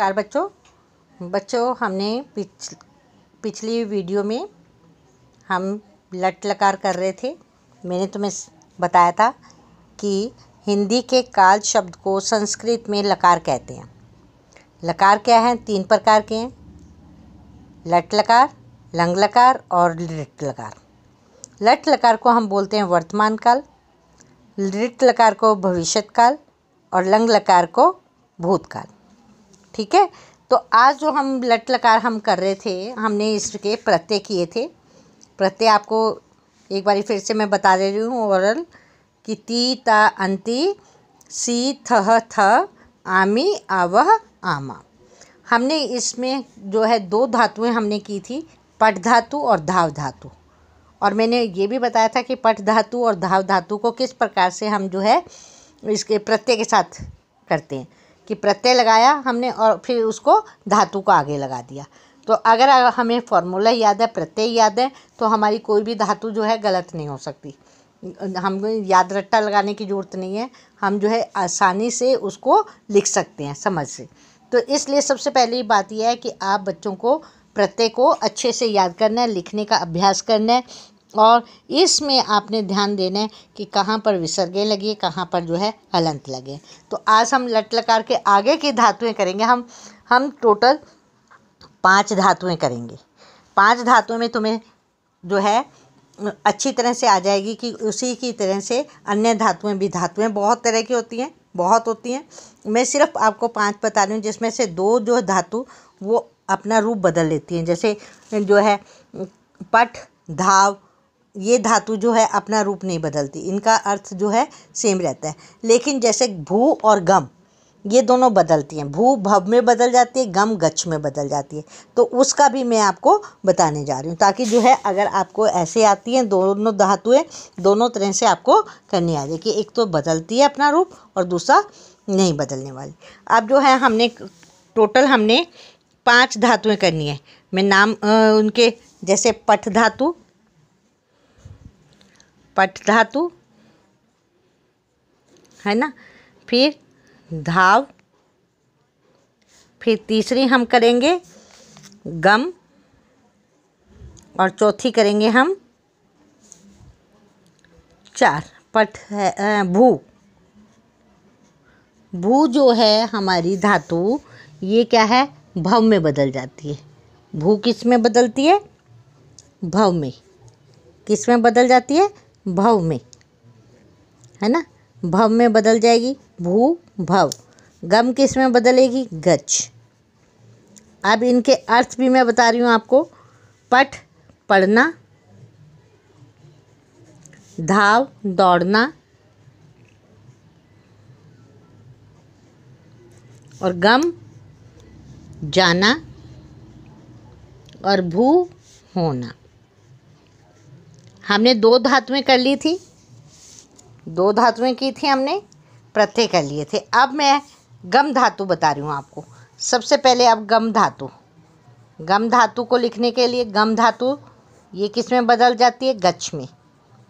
नमस्कार बच्चों बच्चों हमने पिछ पिछली वीडियो में हम लट लकार कर रहे थे मैंने तुम्हें बताया था कि हिंदी के काल शब्द को संस्कृत में लकार कहते हैं लकार क्या है तीन प्रकार के हैं लट लकार लंग लकार और लिट लकार लट लकार को हम बोलते हैं वर्तमान काल लिट लकार को भविष्यत काल और लंग लकार को भूतकाल ठीक है तो आज जो हम लट लकार हम कर रहे थे हमने इसके प्रत्यय किए थे प्रत्यय आपको एक बार फिर से मैं बता दे रही हूँ ओवरऑल कि ती ता अंति सी थह थ आमी आवह आमा हमने इसमें जो है दो धातुएं हमने की थी पट धातु और धाव धातु और मैंने ये भी बताया था कि पट धातु और धाव धातु को किस प्रकार से हम जो है इसके प्रत्यय के साथ करते हैं कि प्रत्यय लगाया हमने और फिर उसको धातु को आगे लगा दिया तो अगर हमें फॉर्मूला याद है प्रत्यय याद है तो हमारी कोई भी धातु जो है गलत नहीं हो सकती हम याद रट्टा लगाने की ज़रूरत नहीं है हम जो है आसानी से उसको लिख सकते हैं समझ से तो इसलिए सबसे पहली बात यह है कि आप बच्चों को प्रत्यय को अच्छे से याद करना है लिखने का अभ्यास करना है और इसमें आपने ध्यान देना है कि कहाँ पर विसर्गे लगे कहाँ पर जो है हलंत लगे तो आज हम लट लकार के आगे की धातुएं करेंगे हम हम टोटल पांच धातुएं करेंगे पांच धातुओं में तुम्हें जो है अच्छी तरह से आ जाएगी कि उसी की तरह से अन्य धातुएं भी धातुएं बहुत तरह की होती हैं बहुत होती हैं मैं सिर्फ आपको पांच बता रही हूँ जिसमें से दो जो धातु वो अपना रूप बदल लेती हैं जैसे जो है पट धाव ये धातु जो है अपना रूप नहीं बदलती इनका अर्थ जो है सेम रहता है लेकिन जैसे भू और गम ये दोनों बदलती हैं भू भव में बदल जाती है गम गच्छ में बदल जाती है तो उसका भी मैं आपको बताने जा रही हूँ ताकि जो है अगर आपको ऐसे आती हैं दोनों धातुएं दोनों तरह से आपको करनी आ जाए कि एक तो बदलती है अपना रूप और दूसरा नहीं बदलने वाली अब जो है हमने टोटल हमने पांच धातुएं करनी है मैं नाम उनके जैसे पठ धातु पट धातु है ना फिर धाव फिर तीसरी हम करेंगे गम और चौथी करेंगे हम चार पट है भू भू जो है हमारी धातु ये क्या है भव में बदल जाती है भू किस में बदलती है भव में किस में बदल जाती है भव में है ना भव में बदल जाएगी भू भव गम किस में बदलेगी गच अब इनके अर्थ भी मैं बता रही हूँ आपको पठ पढ़ना धाव दौड़ना और गम जाना और भू होना हमने दो धातुएं कर ली थी दो धातुएं की थी हमने प्रत्यय कर लिए थे अब मैं गम धातु बता रही हूँ आपको सबसे पहले अब गम धातु गम धातु को लिखने के लिए गम धातु ये किस में बदल जाती है गच में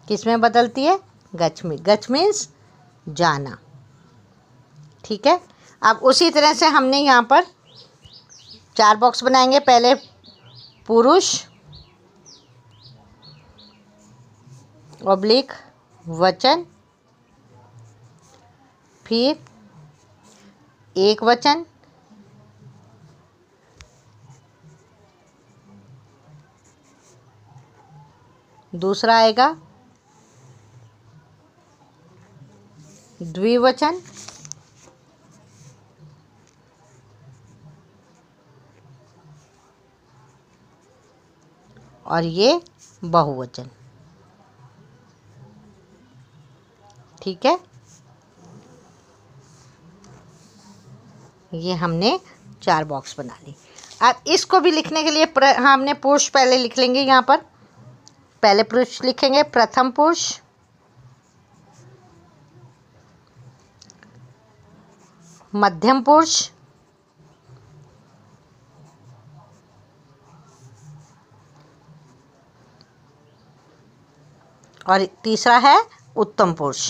किस में बदलती है गच में गच मीन्स जाना ठीक है अब उसी तरह से हमने यहाँ पर चार बॉक्स बनाएंगे पहले पुरुष ऑब्लिक वचन फिर एक वचन दूसरा आएगा द्विवचन और ये बहुवचन ठीक है ये हमने चार बॉक्स बना ली अब इसको भी लिखने के लिए हाँ, हमने पुरुष पहले लिख लेंगे यहाँ पर पहले पुरुष लिखेंगे प्रथम पुरुष मध्यम पुरुष और तीसरा है उत्तम पुरुष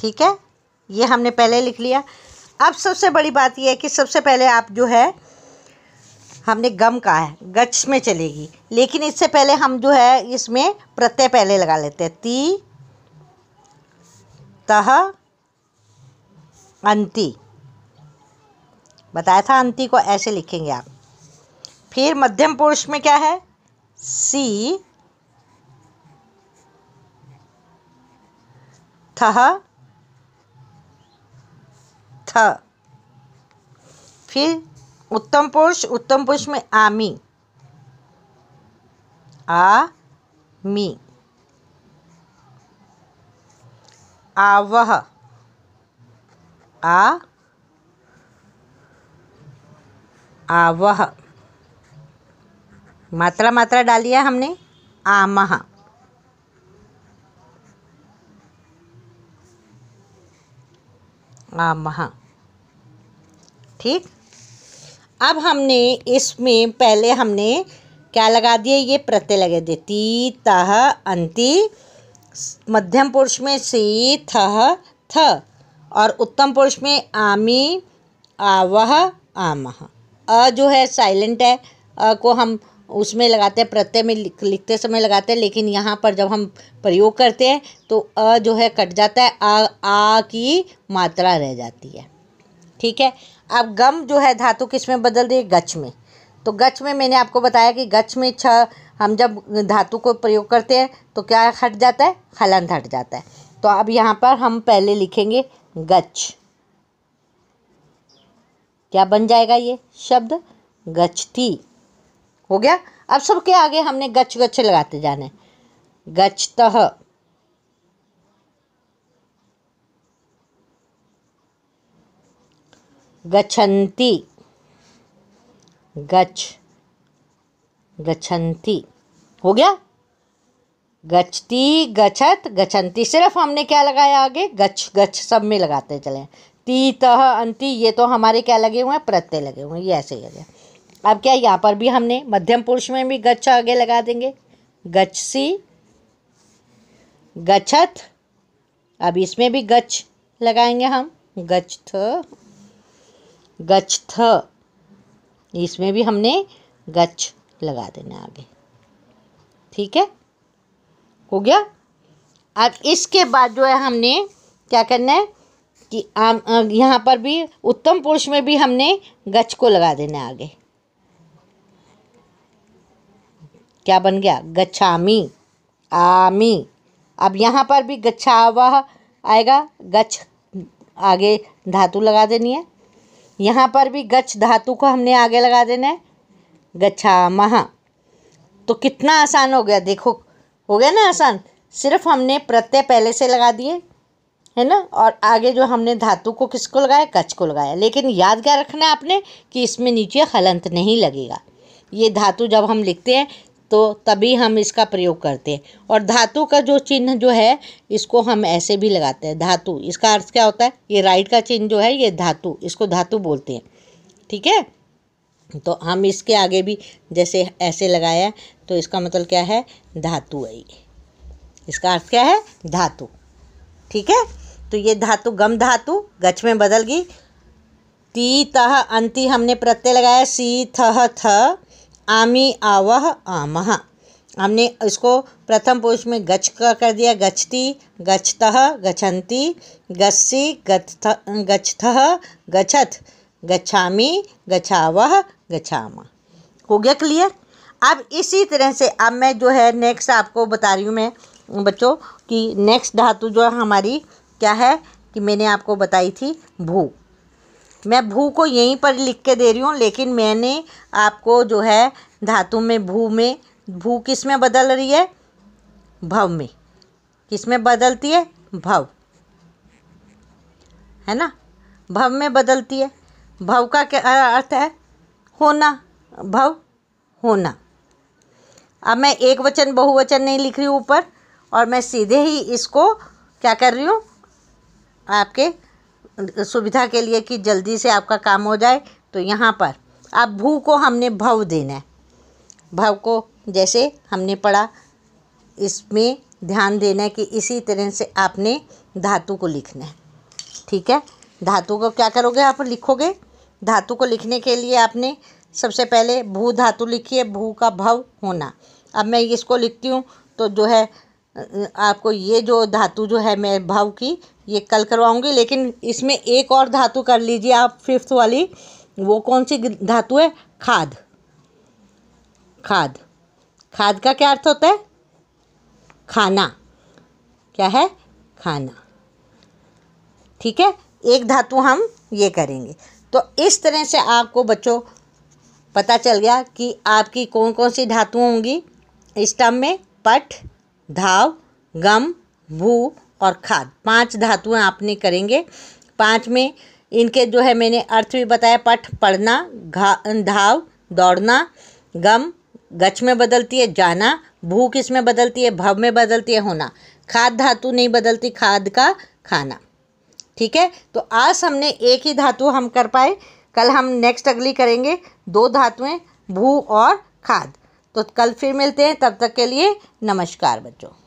ठीक है ये हमने पहले लिख लिया अब सबसे बड़ी बात यह है कि सबसे पहले आप जो है हमने गम का है गच में चलेगी लेकिन इससे पहले हम जो है इसमें प्रत्यय पहले लगा लेते हैं ती तह अंति बताया था अंति को ऐसे लिखेंगे आप फिर मध्यम पुरुष में क्या है सी थह थ फिर उत्तम पुरुष उत्तम पुरुष में आमी आ मी आवह आ आवह मात्रा मात्रा डालिया हमने आमह आमह ठीक अब हमने इसमें पहले हमने क्या लगा दिए ये प्रत्यय लगे दिए ती तह अंति मध्यम पुरुष में सी थह थ और उत्तम पुरुष में आमी आवह आम अ जो है साइलेंट है अ को हम उसमें लगाते हैं प्रत्यय में लिख, लिखते समय लगाते हैं लेकिन यहाँ पर जब हम प्रयोग करते हैं तो अ जो है कट जाता है आ, आ की मात्रा रह जाती है ठीक है अब गम जो है धातु किस में बदल दिए गच में तो गच में मैंने आपको बताया कि गच में छ हम जब धातु को प्रयोग करते हैं तो क्या हट जाता है हलंत हट जाता है तो अब यहाँ पर हम पहले लिखेंगे गच क्या बन जाएगा ये शब्द गचती हो गया अब सबके आगे हमने गच गच लगाते जाने गचतः गच्छन्ति गच्छ गच्छन्ति हो गया गच्छती गच्छत गच्छन्ति सिर्फ हमने क्या लगाया आगे गच गच सब में लगाते चले ती तह अंति ये तो हमारे क्या लगे हुए हैं प्रत्यय लगे हुए हैं ये ऐसे ही लगे अब क्या यहाँ पर भी हमने मध्यम पुरुष में भी गच्छ आगे लगा देंगे गच्छसी गच्छत अब इसमें भी गच्छ लगाएंगे हम गच्छ थ इसमें भी हमने गच्छ लगा देना आगे ठीक है हो गया अब इसके बाद जो है हमने क्या करना है कि आम यहाँ पर भी उत्तम पुरुष में भी हमने गच्छ को लगा देना आगे क्या बन गया गच्छामी आमी अब यहाँ पर भी गच्छावा आएगा गच्छ आगे धातु लगा देनी है यहाँ पर भी गच्छ धातु को हमने आगे लगा देना है गच्छा महा तो कितना आसान हो गया देखो हो गया ना आसान सिर्फ हमने प्रत्यय पहले से लगा दिए है ना और आगे जो हमने धातु को किसको लगाया कच्छ को लगाया लेकिन याद क्या रखना है आपने कि इसमें नीचे हलंत नहीं लगेगा ये धातु जब हम लिखते हैं तो तभी हम इसका प्रयोग करते हैं और धातु का जो चिन्ह जो है इसको हम ऐसे भी लगाते हैं धातु इसका अर्थ क्या होता है ये राइट का चिन्ह जो है ये धातु इसको धातु बोलते हैं ठीक है तो हम इसके आगे भी जैसे ऐसे लगाया तो इसका मतलब क्या है धातु है इसका अर्थ क्या है धातु ठीक है तो ये धातु गम धातु गच में बदल गई ती तह अंति हमने प्रत्यय लगाया सी थ आमी आवह आमह हमने इसको प्रथम पुरुष में गच का कर दिया गचती गचत गछंती गस्सी गत्थ गछत गच्छत गच्छामी गच्छावह हो गया क्लियर अब इसी तरह से अब मैं जो है नेक्स्ट आपको बता रही हूँ मैं बच्चों कि नेक्स्ट धातु जो है हमारी क्या है कि मैंने आपको बताई थी भू मैं भू को यहीं पर लिख के दे रही हूँ लेकिन मैंने आपको जो है धातु में भू में भू किस में बदल रही है भव में किस में बदलती है भव है ना भव में बदलती है भव का क्या अर्थ है होना भव होना अब मैं एक वचन बहुवचन नहीं लिख रही हूँ ऊपर और मैं सीधे ही इसको क्या कर रही हूँ आपके सुविधा के लिए कि जल्दी से आपका काम हो जाए तो यहाँ पर अब भू को हमने भव देना है भव को जैसे हमने पढ़ा इसमें ध्यान देना है कि इसी तरह से आपने धातु को लिखना है ठीक है धातु को क्या करोगे आप लिखोगे धातु को लिखने के लिए आपने सबसे पहले भू धातु लिखी है भू का भव होना अब मैं इसको लिखती हूँ तो जो है आपको ये जो धातु जो है मैं भाव की ये कल करवाऊंगी लेकिन इसमें एक और धातु कर लीजिए आप फिफ्थ वाली वो कौन सी धातु है खाद खाद खाद का क्या अर्थ होता है खाना क्या है खाना ठीक है एक धातु हम ये करेंगे तो इस तरह से आपको बच्चों पता चल गया कि आपकी कौन कौन सी धातु होंगी इस टाइम में पठ धाव गम भू और खाद पांच धातुएं आपने करेंगे पांच में इनके जो है मैंने अर्थ भी बताया पठ पढ़ना घा धाव दौड़ना गम गच में बदलती है जाना भू किस में बदलती है भव में बदलती है होना खाद धातु नहीं बदलती खाद का खाना ठीक है तो आज हमने एक ही धातु हम कर पाए कल हम नेक्स्ट अगली करेंगे दो धातुएं भू और खाद तो कल फिर मिलते हैं तब तक के लिए नमस्कार बच्चों